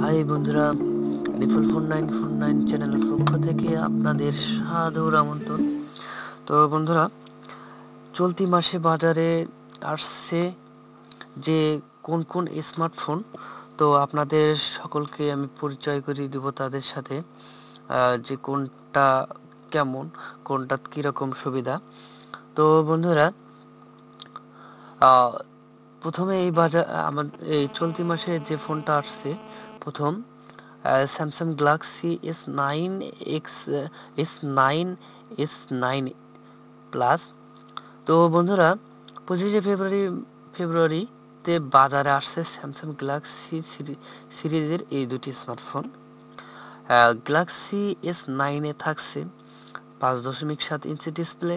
high বন্ধুরা রিফুল four nine four nine চ্যানেলের পক্ষ থেকে আপনাদের সাদর আমন্ত্রণ তো বন্ধুরা চলতি মাসে বাজারে আসছে যে কোন কোন স্মার্টফোন তো আপনাদের সকলকে আমি পরিচয় করিয়ে দেবো তাদের সাথে যে কোনটা কেমন কোনটা কীরকম সুবিধা তো বন্ধুরা প্রথমে এই বাজার আমাদের এই চলতি মাসে যে ফোনটা আসছে প্রথম Samsung Galaxy S nine X S nine S nine plus তো বন্ধুরা পঁচিশে ফেব্রুয়ারি ফেব্রুয়ারিতে বাজারে আসছে স্যামসাং গ্যালাক্সি সিরিজের এই দুটি স্মার্টফোন গ্যালাক্সি এস নাইনে থাকছে পাঁচ দশমিক সাত ইঞ্চি ডিসপ্লে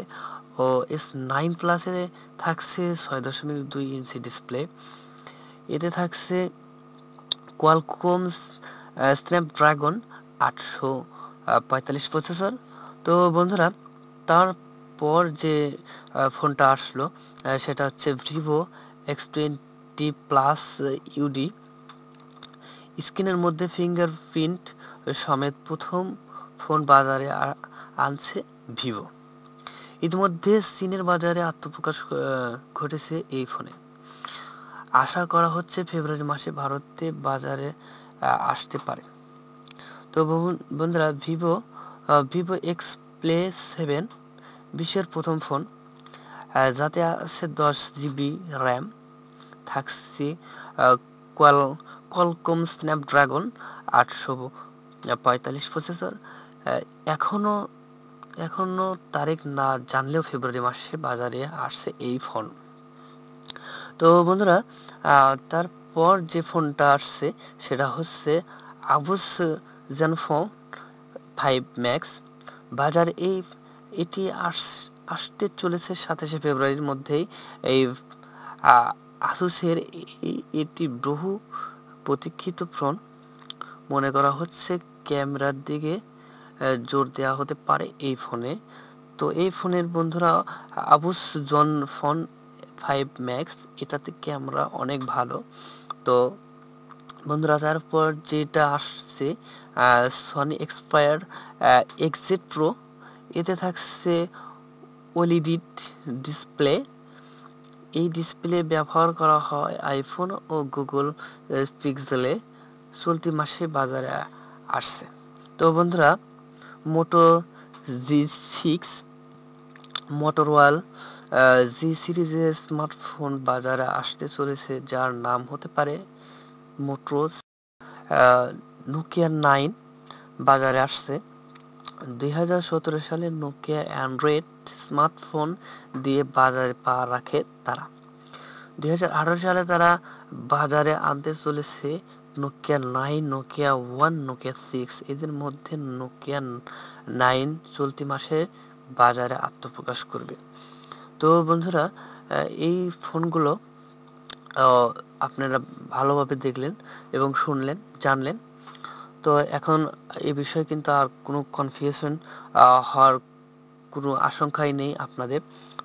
ও এস নাইন প্লাসে থাকছে ছয় দশমিক দুই ইঞ্চি ডিসপ্লে এতে থাকছে কোয়ালকম স্ন্যাপড্রাগন আটশো পঁয়তাল্লিশ প্রসেসর তো বন্ধুরা তারপর যে ফোনটা আসলো সেটা হচ্ছে Vivo X twenty plus UD স্ক্রিনের মধ্যে ফিঙ্গারপ্রিন্ট সমেত প্রথম ফোন বাজারে আনছে ভিভো ইতিমধ্যে চীনের বাজারে আত্মপ্রকাশ ঘটেছে এই ফোনে আশা করা হচ্ছে ফেব্রুয়ারি মাসে ভারতে বাজারে আসতে পারে তো বন্ধুরা Vivo Vivo X play seven বিশ্বের প্রথম ফোন যাতে আছে দশ জিবি র্যাম থাকছে কোয়াল কলকম স্ন্যাপড্রাগন আটশো পঁয়তাল্লিশ প্রসেসর এখনও এখনও তারিখ না জানলেও ফেব্রুয়ারি মাসে বাজারে আসছে এই ফোন তো বন্ধুরা তারপর যে ফোনটা আসছে সেটা হচ্ছে আবুস জেনফোন ফাইভ ম্যাক্স বাজারে এই এটি আস আসতে চলেছে সাতাশে ফেব্রুয়ারির মধ্যেই এই আসুসের এটি বহু প্রতীক্ষিত ফোন মনে করা হচ্ছে ক্যামেরার দিকে জোর দেওয়া হতে পারে এই ফোনে তো এই ফোনের বন্ধুরা আবুস জন ফোন ফাইভ ম্যাক্স এটা থেকে আমরা অনেক ভালো তো বন্ধুরা তারপর যেটা আসছে সনি এক্সপায়ার এক্সিট প্রো এতে থাকছে ওলিডি ডিসপ্লে এই ডিসপ্লে ব্যবহার করা হয় আইফোন ও গুগল পিক্সেলে চলতি মাসে বাজারে আসছে তো বন্ধুরা মোটো জি সিক্স মোটরওয়াল জি সিরিজের স্মার্টফোন বাজারে আসতে চলেছে যার নাম হতে পারে মোট্রোস নোকিয়া নাইন বাজারে আসছে দুই সালে নোকিয়া অ্যান্ড্রয়েড স্মার্টফোন দিয়ে বাজারে পা রাখে তারা দুই সালে তারা বাজারে আনতে চলেছে Nokia nine Nokia one Nokia six এদের মধ্যে নোকিয়া নাইন চলতি মাসে বাজারে আত্মপ্রকাশ করবে তো বন্ধুরা এই ফোনগুলো আপনারা ভালোভাবে দেখলেন এবং শুনলেন জানলেন তো এখন এ বিষয়ে কিন্তু আর কোনো কনফিউশন হওয়ার কোনো আশঙ্কাই নেই আপনাদের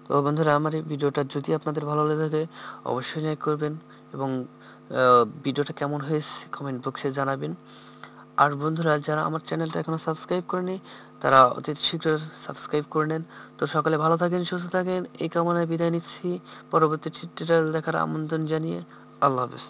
তো বন্ধুরা আমার এই ভিডিওটা যদি আপনাদের ভালো লেগে থাকে অবশ্যই লাইক করবেন এবং ভিডিওটা কেমন হয়েছে কমেন্ট বক্সে জানাবেন আর বন্ধুরা যারা আমার চ্যানেলটা এখনো সাবস্ক্রাইব করেনি তারা অতি শীঘ্র সাবস্ক্রাইব করে নেন তো সকালে ভালো থাকেন সুস্থ থাকেন এই কামনায় বিদায় নিচ্ছি পরবর্তী টিটাল দেখার আমন্ত্রণ জানিয়ে আল্লাহ হাফেজ